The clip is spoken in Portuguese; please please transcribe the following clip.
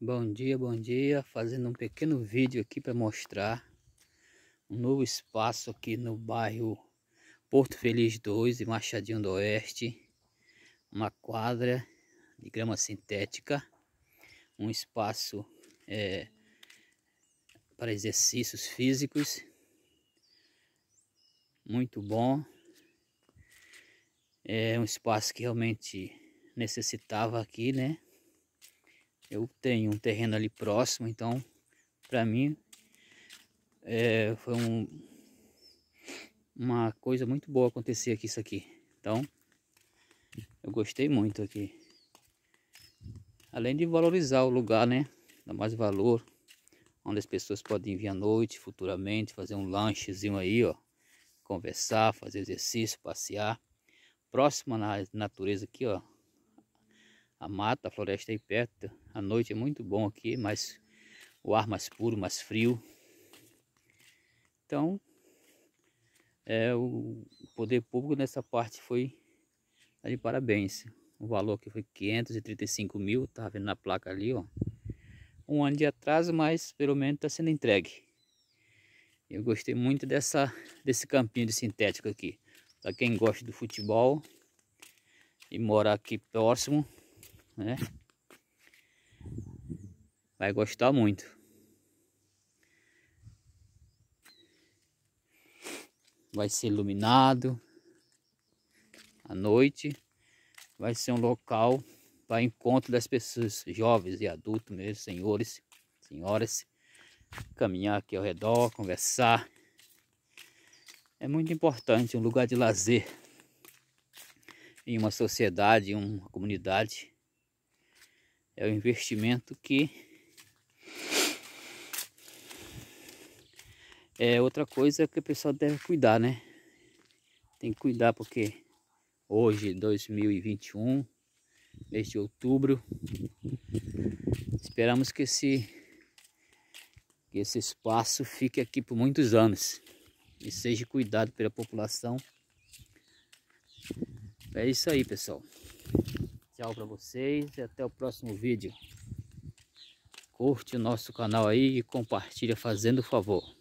Bom dia, bom dia. Fazendo um pequeno vídeo aqui para mostrar um novo espaço aqui no bairro Porto Feliz 2 e Machadinho do Oeste. Uma quadra de grama sintética, um espaço é, para exercícios físicos. Muito bom. É um espaço que realmente necessitava aqui, né? Eu tenho um terreno ali próximo, então para mim é, foi um, uma coisa muito boa acontecer aqui isso aqui. Então eu gostei muito aqui. Além de valorizar o lugar, né? Dá mais valor. Onde as pessoas podem vir à noite, futuramente, fazer um lanchezinho aí, ó. Conversar, fazer exercício, passear. Próximo à natureza aqui, ó a mata, a floresta aí perto. A noite é muito bom aqui, mas o ar mais puro, mais frio. Então, é, o poder público nessa parte foi de parabéns. O valor que foi 535 mil, tá vendo na placa ali, ó. Um ano de atraso, mas pelo menos está sendo entregue. Eu gostei muito dessa, desse campinho de sintético aqui. Para quem gosta do futebol e mora aqui próximo, né? Vai gostar muito. Vai ser iluminado à noite. Vai ser um local para encontro das pessoas jovens e adultos mesmo, senhores, senhoras. Caminhar aqui ao redor, conversar. É muito importante um lugar de lazer em uma sociedade, em uma comunidade é um investimento que é outra coisa que o pessoal deve cuidar, né? Tem que cuidar porque hoje, 2021, mês de outubro, esperamos que esse que esse espaço fique aqui por muitos anos e seja cuidado pela população. É isso aí, pessoal. Tchau para vocês e até o próximo vídeo. Curte o nosso canal aí e compartilha fazendo favor.